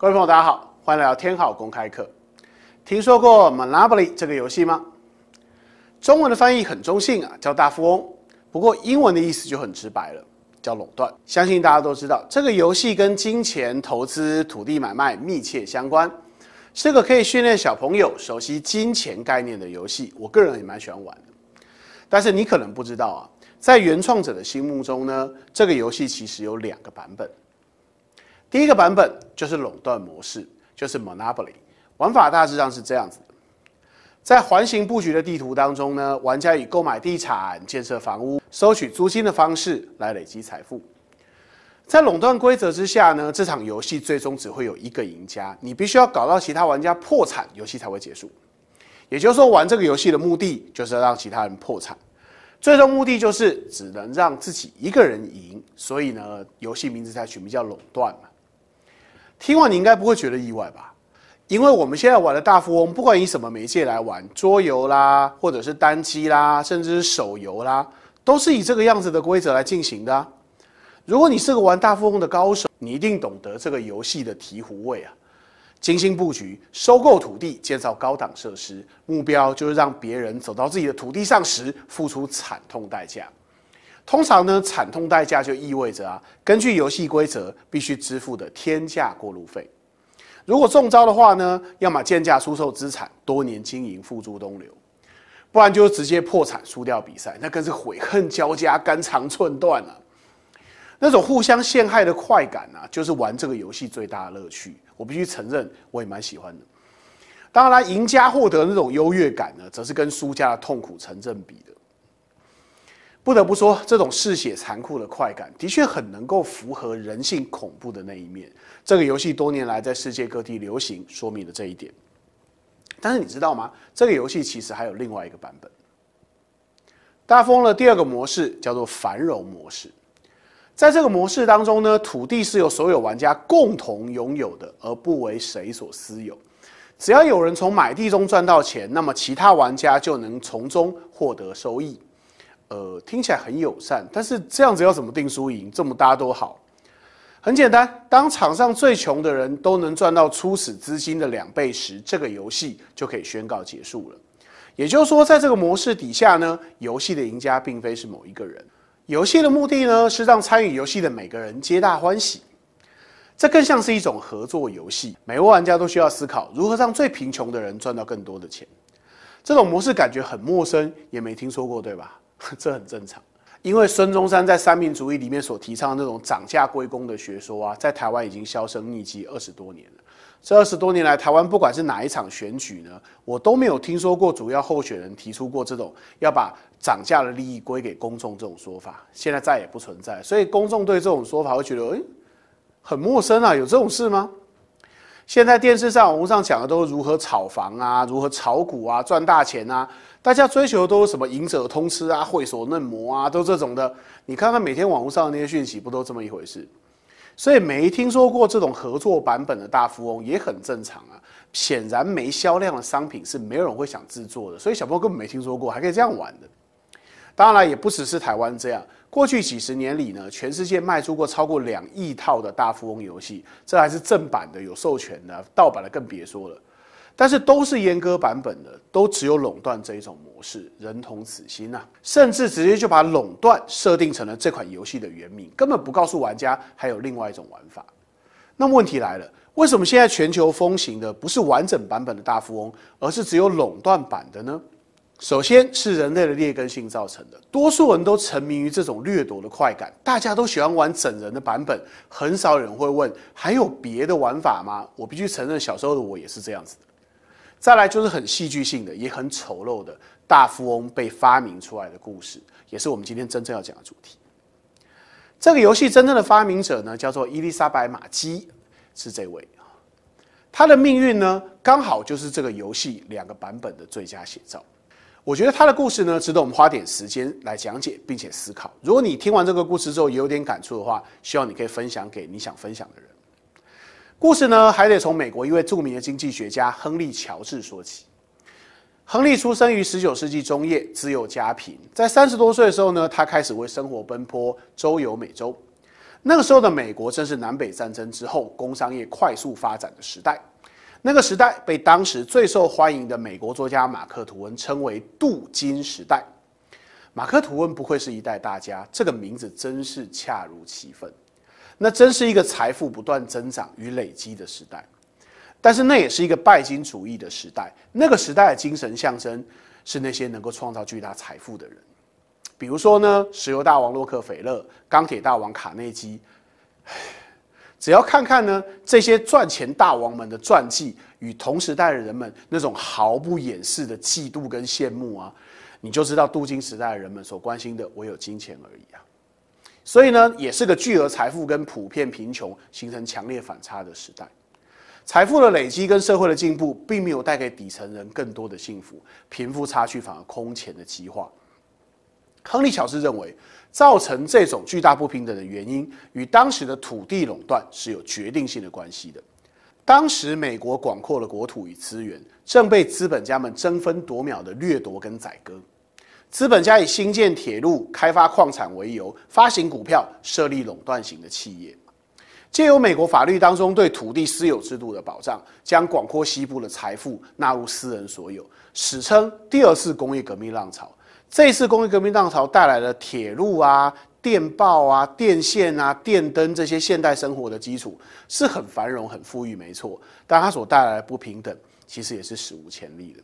各位朋友，大家好，欢迎来到天好公开课。听说过 Monopoly 这个游戏吗？中文的翻译很中性啊，叫大富翁。不过英文的意思就很直白了，叫垄断。相信大家都知道，这个游戏跟金钱投资、土地买卖密切相关，是个可以训练小朋友熟悉金钱概念的游戏。我个人也蛮喜欢玩的。但是你可能不知道啊，在原创者的心目中呢，这个游戏其实有两个版本。第一个版本就是垄断模式，就是 Monopoly。玩法大致上是这样子的：在环形布局的地图当中呢，玩家以购买地产、建设房屋、收取租金的方式来累积财富。在垄断规则之下呢，这场游戏最终只会有一个赢家。你必须要搞到其他玩家破产，游戏才会结束。也就是说，玩这个游戏的目的就是要让其他人破产，最终目的就是只能让自己一个人赢。所以呢，游戏名字才取名叫垄断。听完你应该不会觉得意外吧？因为我们现在玩的大富翁，不管以什么媒介来玩，桌游啦，或者是单机啦，甚至是手游啦，都是以这个样子的规则来进行的。如果你是个玩大富翁的高手，你一定懂得这个游戏的醍醐味啊！精心布局，收购土地，建造高档设施，目标就是让别人走到自己的土地上时付出惨痛代价。通常呢，惨痛代价就意味着啊，根据游戏规则必须支付的天价过路费。如果中招的话呢，要么贱价出售资产，多年经营付诸东流；，不然就直接破产，输掉比赛，那更是悔恨交加，肝肠寸断啊。那种互相陷害的快感啊，就是玩这个游戏最大的乐趣。我必须承认，我也蛮喜欢的。当然，赢家获得那种优越感呢，则是跟输家的痛苦成正比的。不得不说，这种嗜血残酷的快感的确很能够符合人性恐怖的那一面。这个游戏多年来在世界各地流行，说明了这一点。但是你知道吗？这个游戏其实还有另外一个版本。大风的第二个模式叫做繁荣模式。在这个模式当中呢，土地是由所有玩家共同拥有的，而不为谁所私有。只要有人从买地中赚到钱，那么其他玩家就能从中获得收益。呃，听起来很友善，但是这样子要怎么定输赢？这么大家都好，很简单。当场上最穷的人都能赚到初始资金的两倍时，这个游戏就可以宣告结束了。也就是说，在这个模式底下呢，游戏的赢家并非是某一个人。游戏的目的呢，是让参与游戏的每个人皆大欢喜。这更像是一种合作游戏，每位玩家都需要思考如何让最贫穷的人赚到更多的钱。这种模式感觉很陌生，也没听说过，对吧？这很正常，因为孙中山在三民主义里面所提倡的那种涨价归公的学说啊，在台湾已经销声匿迹二十多年了。这二十多年来，台湾不管是哪一场选举呢，我都没有听说过主要候选人提出过这种要把涨价的利益归给公众这种说法，现在再也不存在。所以公众对这种说法会觉得，诶，很陌生啊，有这种事吗？现在电视上、网络上讲的都是如何炒房啊，如何炒股啊，赚大钱啊，大家追求的都是什么赢者通吃啊、会所嫩模啊，都这种的。你看看每天网络上的那些讯息，不都这么一回事？所以没听说过这种合作版本的大富翁也很正常啊。显然没销量的商品是没有人会想制作的，所以小朋友根本没听说过还可以这样玩的。当然也不只是台湾这样。过去几十年里呢，全世界卖出过超过两亿套的大富翁游戏，这还是正版的，有授权的，盗版的更别说了。但是都是阉割版本的，都只有垄断这一种模式，人同此心呐。甚至直接就把垄断设定成了这款游戏的原名，根本不告诉玩家还有另外一种玩法。那么问题来了，为什么现在全球风行的不是完整版本的大富翁，而是只有垄断版的呢？首先是人类的劣根性造成的，多数人都沉迷于这种掠夺的快感，大家都喜欢玩整人的版本，很少有人会问还有别的玩法吗？我必须承认，小时候的我也是这样子的。再来就是很戏剧性的，也很丑陋的大富翁被发明出来的故事，也是我们今天真正要讲的主题。这个游戏真正的发明者呢，叫做伊丽莎白·马基，是这位啊，他的命运呢，刚好就是这个游戏两个版本的最佳写照。我觉得他的故事呢，值得我们花点时间来讲解，并且思考。如果你听完这个故事之后也有点感触的话，希望你可以分享给你想分享的人。故事呢，还得从美国一位著名的经济学家亨利·乔治说起。亨利出生于十九世纪中叶，自幼家贫，在三十多岁的时候呢，他开始为生活奔波，周游美洲。那个时候的美国正是南北战争之后工商业快速发展的时代。那个时代被当时最受欢迎的美国作家马克吐温称为“镀金时代”。马克吐温不愧是一代大家，这个名字真是恰如其分。那真是一个财富不断增长与累积的时代，但是那也是一个拜金主义的时代。那个时代的精神象征是那些能够创造巨大财富的人，比如说呢，石油大王洛克菲勒、钢铁大王卡内基。只要看看呢这些赚钱大王们的传记，与同时代的人们那种毫不掩饰的嫉妒跟羡慕啊，你就知道镀金时代的人们所关心的唯有金钱而已啊。所以呢，也是个巨额财富跟普遍贫穷形成强烈反差的时代。财富的累积跟社会的进步，并没有带给底层人更多的幸福，贫富差距反而空前的激化。亨利·乔斯认为，造成这种巨大不平等的原因与当时的土地垄断是有决定性的关系的。当时，美国广阔的国土与资源正被资本家们争分夺秒地掠夺跟宰割。资本家以兴建铁路、开发矿产为由，发行股票，设立垄断型的企业，借由美国法律当中对土地私有制度的保障，将广阔西部的财富纳入私人所有，史称第二次工业革命浪潮。这次工业革命浪潮带来了铁路啊、电报啊、电线啊、电灯这些现代生活的基础，是很繁荣、很富裕，没错。但它所带来的不平等，其实也是史无前例的。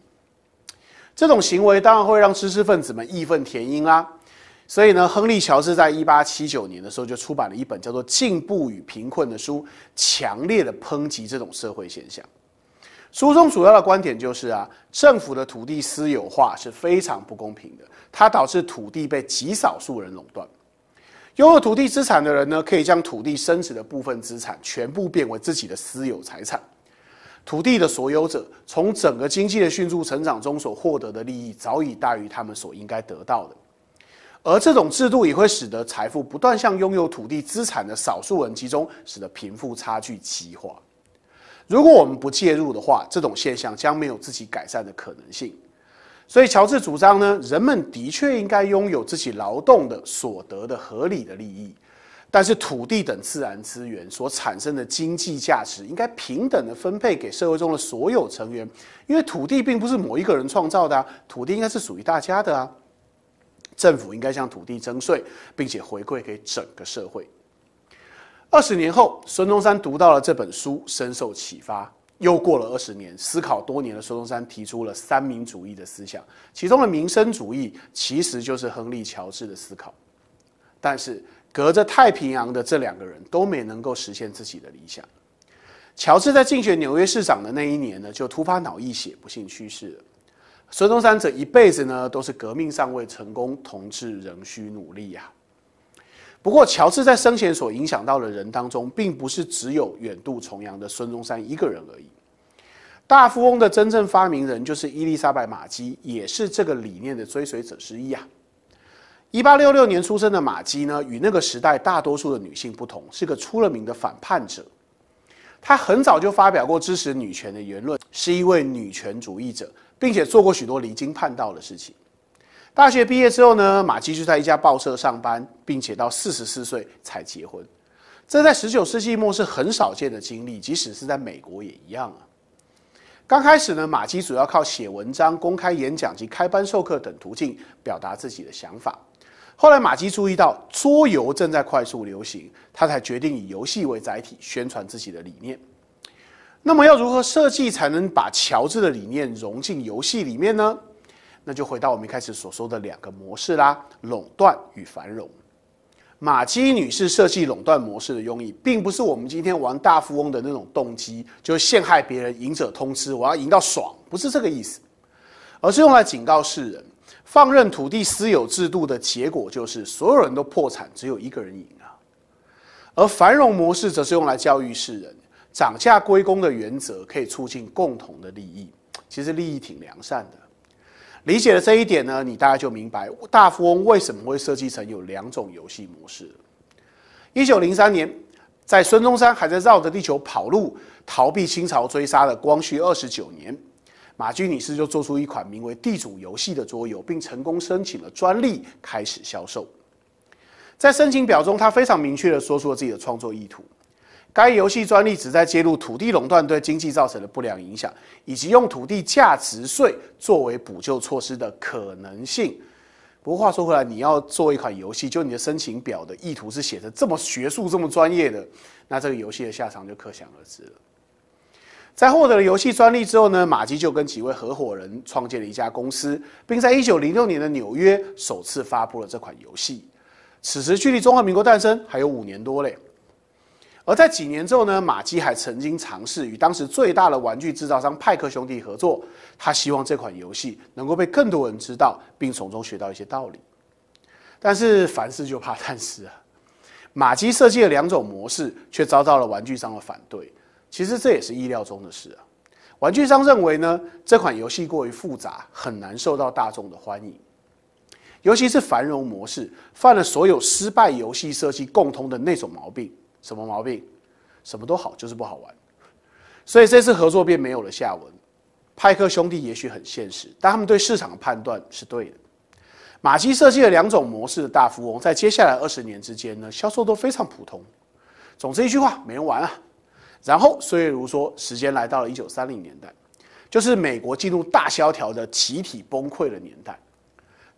这种行为当然会让知识分子们义愤填膺啊！所以呢，亨利·乔治在一八七九年的时候就出版了一本叫做《进步与贫困》的书，强烈的抨击这种社会现象。书中主要的观点就是啊，政府的土地私有化是非常不公平的，它导致土地被极少数人垄断。拥有土地资产的人呢，可以将土地升值的部分资产全部变为自己的私有财产。土地的所有者从整个经济的迅速成长中所获得的利益，早已大于他们所应该得到的。而这种制度也会使得财富不断向拥有土地资产的少数人集中，使得贫富差距激化。如果我们不介入的话，这种现象将没有自己改善的可能性。所以，乔治主张呢，人们的确应该拥有自己劳动的所得的合理的利益，但是土地等自然资源所产生的经济价值应该平等的分配给社会中的所有成员，因为土地并不是某一个人创造的，土地应该是属于大家的啊。政府应该向土地征税，并且回馈给整个社会。二十年后，孙中山读到了这本书，深受启发。又过了二十年，思考多年的孙中山提出了三民主义的思想，其中的民生主义其实就是亨利·乔治的思考。但是，隔着太平洋的这两个人都没能够实现自己的理想。乔治在竞选纽约市长的那一年呢，就突发脑溢血，不幸去世了。孙中山则一辈子呢，都是革命尚未成功，同志仍需努力呀。不过，乔治在生前所影响到的人当中，并不是只有远渡重洋的孙中山一个人而已。大富翁的真正发明人就是伊丽莎白·马基，也是这个理念的追随者之一啊。一八六六年出生的马基呢，与那个时代大多数的女性不同，是个出了名的反叛者。她很早就发表过支持女权的言论，是一位女权主义者，并且做过许多离经叛道的事情。大学毕业之后呢，马基就在一家报社上班，并且到四十四岁才结婚，这在十九世纪末是很少见的经历，即使是在美国也一样啊。刚开始呢，马基主要靠写文章、公开演讲及开班授课等途径表达自己的想法。后来，马基注意到桌游正在快速流行，他才决定以游戏为载体宣传自己的理念。那么，要如何设计才能把乔治的理念融进游戏里面呢？那就回到我们一开始所说的两个模式啦：垄断与繁荣。马基女士设计垄断模式的用意，并不是我们今天玩大富翁的那种动机，就是陷害别人、赢者通吃，我要赢到爽，不是这个意思，而是用来警告世人，放任土地私有制度的结果，就是所有人都破产，只有一个人赢啊。而繁荣模式则是用来教育世人，涨价归公的原则可以促进共同的利益，其实利益挺良善的。理解了这一点呢，你大概就明白大富翁为什么会设计成有两种游戏模式。一九零三年，在孙中山还在绕着地球跑路逃避清朝追杀的光绪二十九年，马居女士就做出一款名为《地主游戏》的桌游，并成功申请了专利，开始销售。在申请表中，她非常明确的说出了自己的创作意图。该游戏专利旨在揭露土地垄断对经济造成的不良影响，以及用土地价值税作为补救措施的可能性。不过话说回来，你要做一款游戏，就你的申请表的意图是写的这么学术、这么专业的，那这个游戏的下场就可想而知了。在获得了游戏专利之后呢，马基就跟几位合伙人创建了一家公司，并在一九零六年的纽约首次发布了这款游戏。此时距离中华民国诞生还有五年多嘞。而在几年之后呢，马基还曾经尝试与当时最大的玩具制造商派克兄弟合作，他希望这款游戏能够被更多人知道，并从中学到一些道理。但是凡事就怕探视啊，马基设计的两种模式却遭到了玩具商的反对。其实这也是意料中的事啊。玩具商认为呢，这款游戏过于复杂，很难受到大众的欢迎，尤其是繁荣模式犯了所有失败游戏设计共通的那种毛病。什么毛病？什么都好，就是不好玩。所以这次合作便没有了下文。派克兄弟也许很现实，但他们对市场的判断是对的。马基设计了两种模式的大富翁，在接下来二十年之间呢，销售都非常普通。总之一句话，没人玩啊。然后岁月如梭，时间来到了一九三零年代，就是美国进入大萧条的集体崩溃的年代。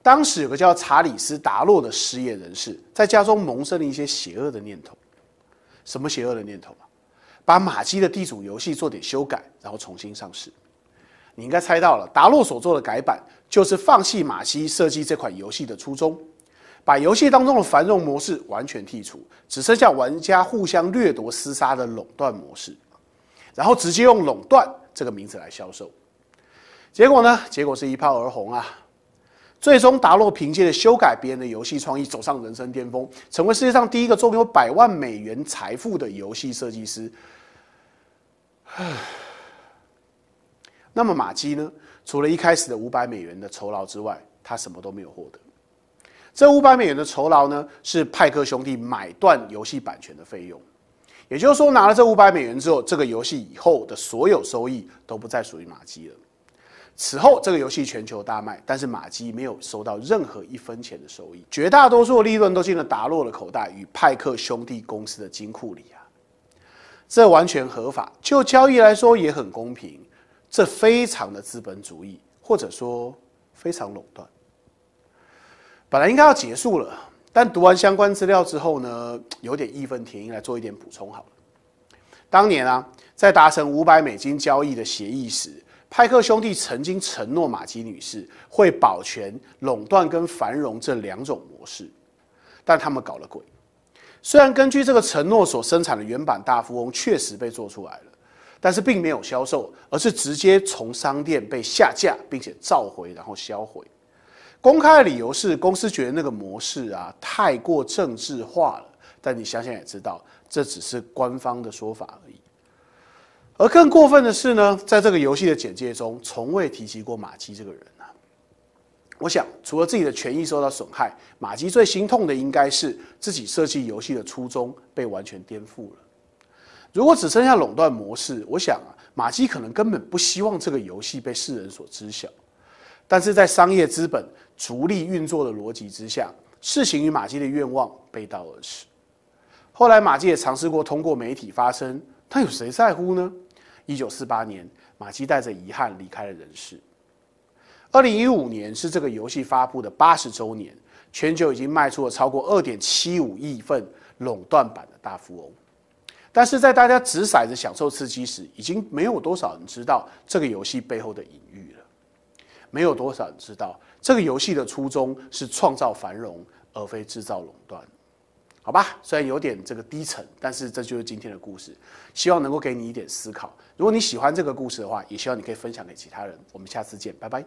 当时有个叫查理斯·达洛的失业人士，在家中萌生了一些邪恶的念头。什么邪恶的念头啊！把马基的地主游戏做点修改，然后重新上市。你应该猜到了，达洛所做的改版就是放弃马基设计这款游戏的初衷，把游戏当中的繁荣模式完全剔除，只剩下玩家互相掠夺厮杀的垄断模式，然后直接用垄断这个名字来销售。结果呢？结果是一炮而红啊！最终，达洛凭借着修改别人的游戏创意，走上人生巅峰，成为世界上第一个拥有百万美元财富的游戏设计师。那么，马基呢？除了一开始的五百美元的酬劳之外，他什么都没有获得。这五百美元的酬劳呢，是派克兄弟买断游戏版权的费用。也就是说，拿了这五百美元之后，这个游戏以后的所有收益都不再属于马基了。此后，这个游戏全球大卖，但是马基没有收到任何一分钱的收益，绝大多数的利润都进了达洛的口袋与派克兄弟公司的金库里啊。这完全合法，就交易来说也很公平，这非常的资本主义，或者说非常垄断。本来应该要结束了，但读完相关资料之后呢，有点义愤填膺，来做一点补充好了。当年啊，在达成五百美金交易的协议时。派克兄弟曾经承诺玛吉女士会保全垄断跟繁荣这两种模式，但他们搞了鬼。虽然根据这个承诺所生产的原版《大富翁》确实被做出来了，但是并没有销售，而是直接从商店被下架，并且召回然后销毁。公开的理由是公司觉得那个模式啊太过政治化了，但你想想也知道，这只是官方的说法而已。而更过分的是呢，在这个游戏的简介中，从未提及过马基这个人啊。我想，除了自己的权益受到损害，马基最心痛的应该是自己设计游戏的初衷被完全颠覆了。如果只剩下垄断模式，我想啊，马基可能根本不希望这个游戏被世人所知晓。但是在商业资本逐利运作的逻辑之下，事情与马基的愿望背道而驰。后来，马基也尝试过通过媒体发声，但有谁在乎呢？一九四八年，马奇带着遗憾离开了人世。二零一五年是这个游戏发布的八十周年，全球已经卖出了超过二点七五亿份垄断版的大富翁。但是在大家掷骰子享受刺激时，已经没有多少人知道这个游戏背后的隐喻了。没有多少人知道，这个游戏的初衷是创造繁荣，而非制造垄断。好吧，虽然有点这个低沉，但是这就是今天的故事，希望能够给你一点思考。如果你喜欢这个故事的话，也希望你可以分享给其他人。我们下次见，拜拜。